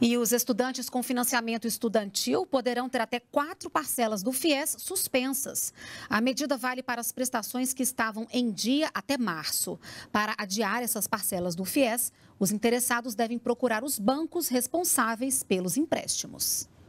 E os estudantes com financiamento estudantil poderão ter até quatro parcelas do FIES suspensas. A medida vale para as prestações que estavam em dia até março. Para adiar essas parcelas do FIES, os interessados devem procurar os bancos responsáveis pelos empréstimos.